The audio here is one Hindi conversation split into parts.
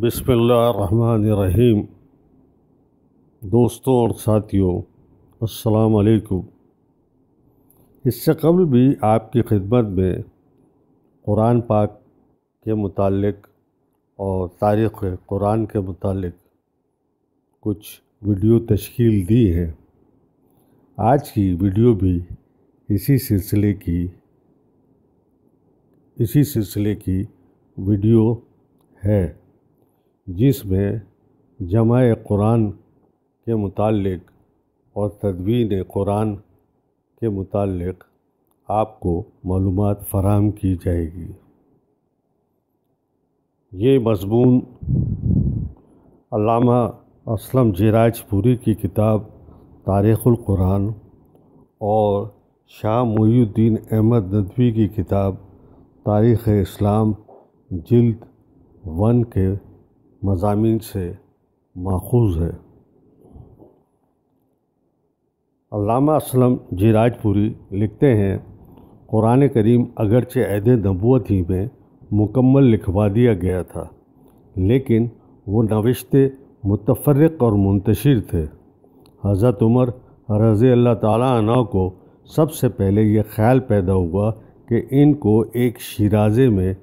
बिसमीम दोस्तों और साथियों अस्सलाम वालेकुम इससे कबल भी आपकी खिदमत में कुरान पाक के मुतालिक और तारीख़ कुरान के मुतालिक कुछ वीडियो तश्कील दी है आज की वीडियो भी इसी सिलसिले की इसी सिलसिले की वीडियो है जिसमें जमा कुरान के मुतक़ और तदवीन कुरान के मुतक़ आपको मालूम फराम की जाएगी ये मज़मून अलामा असलम जराजपुरी की किताब तारीख़ुल कुरान और शाह मोयुद्दीन अहमद नदवी की किताब तारीख़ इस्लाम जल्द वन के मजामी से माखूज है अलामा असलम जीराजपुरी लिखते हैं कुरान करीम अगरचे अहद नबूत ही में मुकम्मल लिखवा दिया गया था लेकिन वो नविश्ते मुतफरक और मुंतशिर थे हज़रत उमर रज़ी अल्लाह तला को सबसे पहले ये ख्याल पैदा हुआ कि इनको एक शराजे में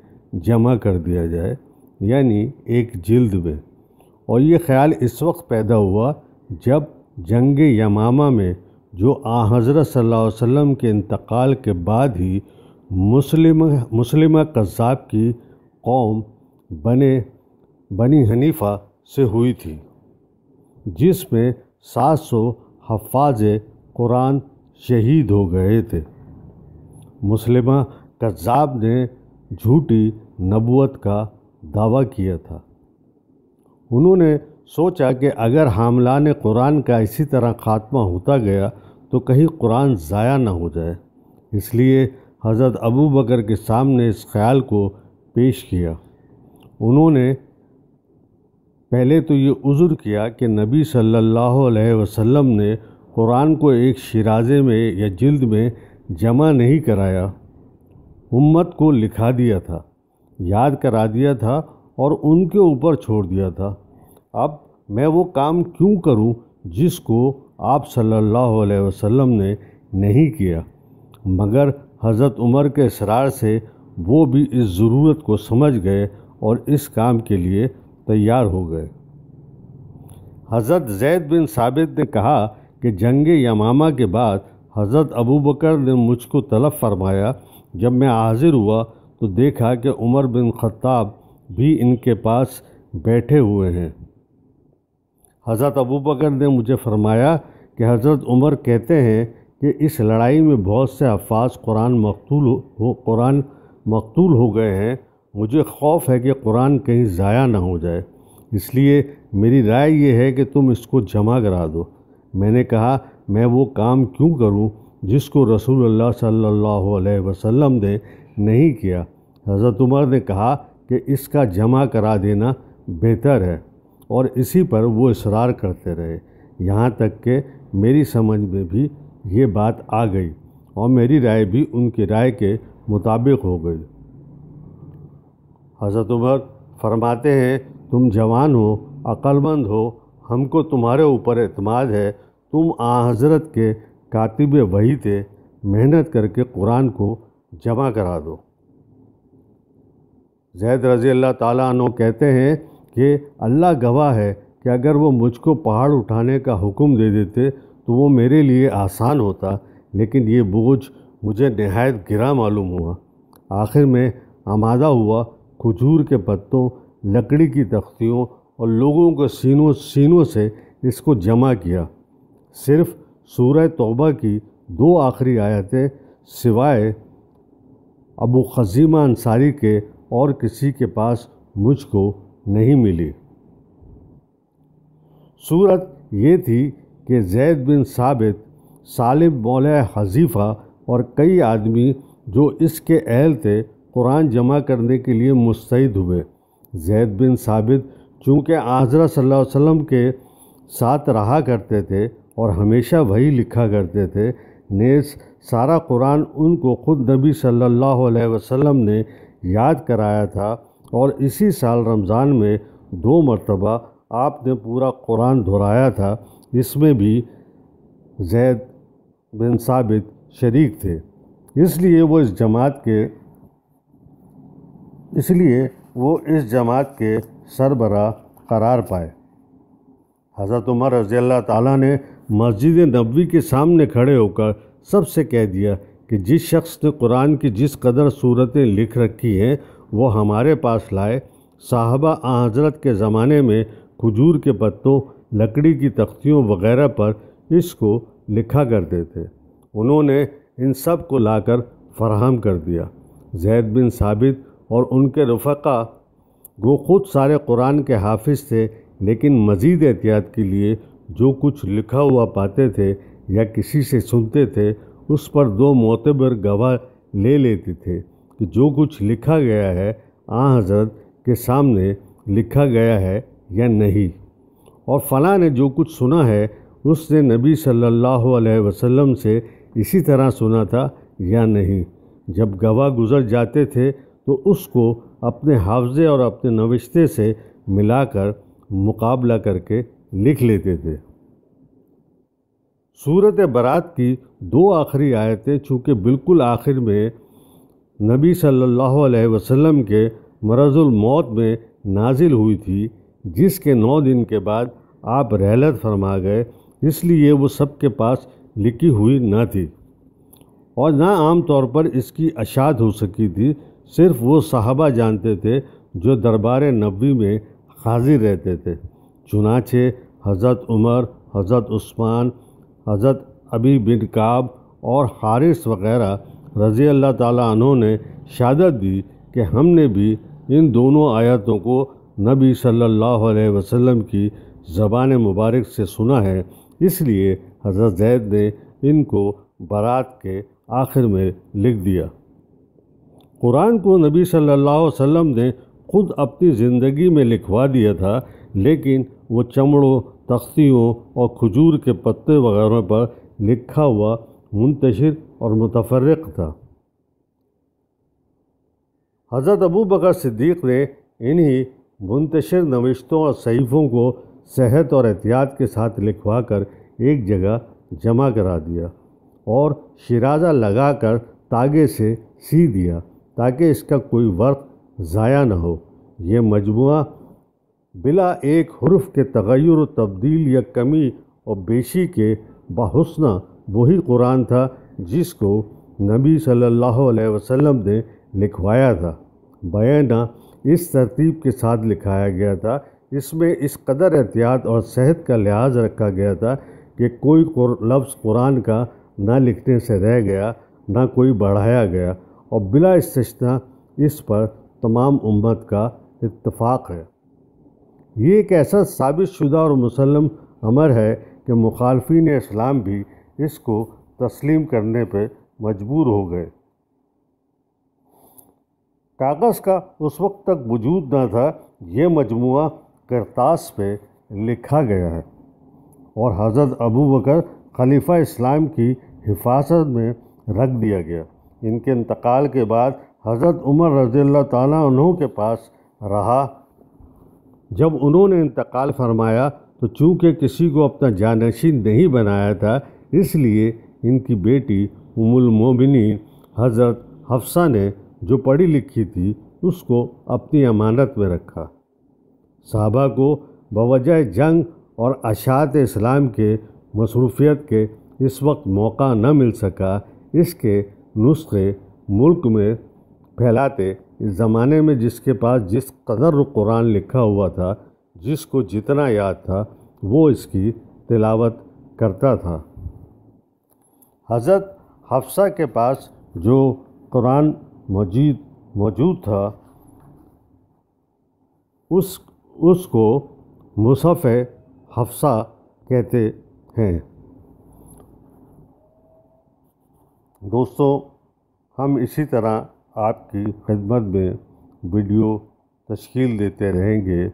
जमा कर दिया जाए यानी एक जिल्द में और ये ख्याल इस वक्त पैदा हुआ जब जंग यमामा में जो आ हज़रत सल्लल्लाहु अलैहि वसल्लम के इंतकाल के बाद ही मुस्लिम मुस्लिम कज़ाब की कौम बने बनी हनीफा से हुई थी जिसमें 700 सौ हफाज कुरान शहीद हो गए थे मुस्लिम कज़ाब ने झूठी नबूत का दावा किया था उन्होंने सोचा कि अगर ने कुरान का इसी तरह ख़ात्मा होता गया तो कहीं कुरान ज़ाया ना हो जाए इसलिए हज़रत अबू बकर के सामने इस ख्याल को पेश किया उन्होंने पहले तो ये उज़ुर किया कि नबी सल्लल्लाहु अलैहि वसल्लम ने कुरान को एक शराजे में या जिल्द में जमा नहीं कराया उम्मत को लिखा दिया था याद करा दिया था और उनके ऊपर छोड़ दिया था अब मैं वो काम क्यों करूं जिसको आप सल्लल्लाहु अलैहि वसल्लम ने नहीं किया मगर हज़रत उमर के इसरार से वो भी इस ज़रूरत को समझ गए और इस काम के लिए तैयार हो गए हज़रत जैद बिन साबित ने कहा कि जंग यमामा के बाद हज़रत अबू बकर ने मुझको तलब फरमाया जब मैं हाजिर हुआ तो देखा कि उमर बिन ख़त्ताब भी इनके पास बैठे हुए हैं हज़रत अबू बकर ने मुझे फरमाया कि हज़रत उमर कहते हैं कि इस लड़ाई में बहुत से अफाज कुरान मकतूल हो कुरान मकतूल हो गए हैं मुझे खौफ है कि कुरान कहीं ज़ाया ना हो जाए इसलिए मेरी राय यह है कि तुम इसको जमा करा दो मैंने कहा मैं वो काम क्यों करूं जिसको रसूल अल्लाह सल्लल्लाहु अलैहि वसल्लम ने नहीं किया हज़रत उमर ने कहा कि इसका जमा करा देना बेहतर है और इसी पर वो इसरार करते रहे यहाँ तक कि मेरी समझ में भी ये बात आ गई और मेरी राय भी उनकी राय के मुताबिक हो गई हज़रत उमर फरमाते हैं तुम जवान हो अक्लमंद हो हमको तुम्हारे ऊपर अतमाद है तुम आ हज़रत के कातिब वही थे मेहनत करके कुरान को जमा करा दो जैद रज़ी अल्लाह ताली कहते हैं कि अल्लाह गवाह है कि अगर वो मुझको पहाड़ उठाने का हुक्म दे देते तो वो मेरे लिए आसान होता लेकिन ये बोझ मुझे नहायत गिरा मालूम हुआ आखिर में आमादा हुआ खजूर के पत्तों लकड़ी की तख्तियों और लोगों के सीनों सीनों से इसको जमा किया सिर्फ सूरह तौबा की दो आखिरी आयतें सिवाय अबू खजीमा अंसारी के और किसी के पास मुझको नहीं मिली सूरत ये थी कि जैद बिन साबित सालिब मौल हजीफ़ा और कई आदमी जो इसके अहल थे कुरान जमा करने के लिए मुस्तैद हुए जैद बिन साबित चूँकि आजरा सल्लल्लाहु अलैहि वसल्लम के साथ रहा करते थे और हमेशा वही लिखा करते थे नेस सारा कुरान उनको ख़ुद नबी सल्लल्लाहु अलैहि वसल्लम ने याद कराया था और इसी साल रमज़ान में दो मरतबा आपने पूरा कुरान दोहराया था इसमें भी जैद बिन साबित शरीक थे इसलिए वो इस जमात के इसलिए वो इस जमात के सरबरा करार पाए हज़रत उमर रज़ी अल्लाह ताला ने मस्जिद नबी के सामने खड़े होकर सबसे कह दिया कि जिस शख्स ने कुरान की जिस कदर सूरतें लिख रखी हैं वो हमारे पास लाए साहबा हजरत के ज़माने में खजूर के पत्तों लकड़ी की तख्तियों वगैरह पर इसको लिखा करते थे उन्होंने इन सब को लाकर फरहम कर दिया जैद बिन साबित और उनके रफ़ा वो खुद सारे कुरान के हाफिज थे लेकिन मज़ीद एहतियात के लिए जो कुछ लिखा हुआ पाते थे या किसी से सुनते थे उस पर दो मोतबर गवाह ले लेते थे कि जो कुछ लिखा गया है आ हजरत के सामने लिखा गया है या नहीं और फला ने जो कुछ सुना है उसने नबी सल्लल्लाहु अलैहि वसल्लम से इसी तरह सुना था या नहीं जब गवाह गुजर जाते थे तो उसको अपने हाफजे और अपने नविश्ते से मिलाकर मुकाबला करके लिख लेते थे सूरत बरात की दो आखिरी आयतें चूँकि बिल्कुल आखिर में नबी सल्लल्लाहु अलैहि वसल्लम के मरजुल मौत में नाजिल हुई थी जिसके नौ दिन के बाद आप रहलत फरमा गए इसलिए वो सबके पास लिखी हुई न थी और ना आम तौर पर इसकी अशात हो सकी थी सिर्फ वो साहबा जानते थे जो दरबार नबी में हाजिर रहते थे चुनाचे हज़रत उमर हज़रत उस्मान हज़रत अबी बिन काब और हारिस वगैरह रज़ी अल्लाह ताली ने शहादत दी कि हमने भी इन दोनों आयतों को नबी सल्लल्लाहु अलैहि वसल्लम की ज़बान मुबारक से सुना है इसलिए हज़रत जैद ने इनको बारात के आखिर में लिख दिया कुरान को नबी सल्लल्लाहु अलैहि वसल्लम ने खुद अपनी ज़िंदगी में लिखवा दिया था लेकिन वो चमड़ों तख्तियों और खजूर के पत्ते वगैरह पर लिखा हुआ मुंतशिर और मुतफरक़ था हज़रत अबू बकर सिद्दीक ने इन्हीं मुंतशिर नविश्तों और सहीफ़ों को सेहत और एहतियात के साथ लिखवा कर एक जगह जमा करा दिया और शराजा लगा कर तागे से सी दिया ताकि इसका कोई वर्क ज़ाया न हो ये मजमू बिला एक हरूफ के तगैर तब्दील या कमी और बेशी के बहुसना वही कुरान था जिसको नबी सल्लल्लाहु अलैहि वसल्लम ने लिखवाया था बयाना इस तरतीब के साथ लिखाया गया था इसमें इस कदर एहतियात और सेहत का लिहाज रखा गया था कि कोई लफ्ज़ कुरान का ना लिखने से रह गया ना कोई बढ़ाया गया और बिला इस्तना इस पर तमाम उम्मत का इत्तफाक़ है ये एक ऐसा साबित शुदा और मुसलम अमर है कि मुखालफी इस्लाम भी इसको तस्लीम करने पर मजबूर हो गए कागज़ का उस वक्त तक वजूद न था ये मजमु करतास पे लिखा गया है और हज़रत अबू बकर खलीफा इस्लाम की हिफाजत में रख दिया गया इनके इंतकाल के बाद हज़रत उमर रज़ी अल्लाह के पास रहा जब उन्होंने इंतकाल फरमाया तो चूँकि किसी को अपना जानशीन नहीं बनाया था इसलिए इनकी बेटी उमुलमोमिनी हज़रत हफ्सा ने जो पढ़ी लिखी थी उसको अपनी अमानत में रखा साहबा को बवजह जंग और अशात इस्लाम के मसरूफियत के इस वक्त मौका न मिल सका इसके नुस्खे मुल्क में फैलाते इस ज़माने में जिसके पास जिस कदर कुरान लिखा हुआ था जिसको जितना याद था वो इसकी तिलावत करता था हज़रत हफ्सा के पास जो कुरान मजीद मौजूद था उस उसको मुसफ़ हफ्सा कहते हैं दोस्तों हम इसी तरह आपकी खिदमत में वीडियो तश्ील देते रहेंगे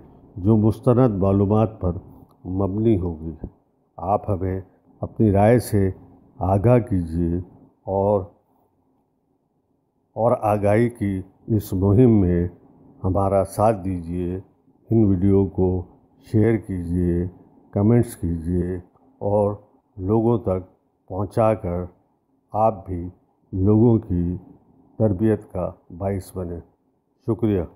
जो मुस्ंद मालूम पर मबनी होगी आप हमें अपनी राय से आगाह कीजिए और और आगाही की इस मुहिम में हमारा साथ दीजिए इन वीडियो को शेयर कीजिए कमेंट्स कीजिए और लोगों तक पहुंचाकर आप भी लोगों की तरबियत का बाइस बने शुक्रिया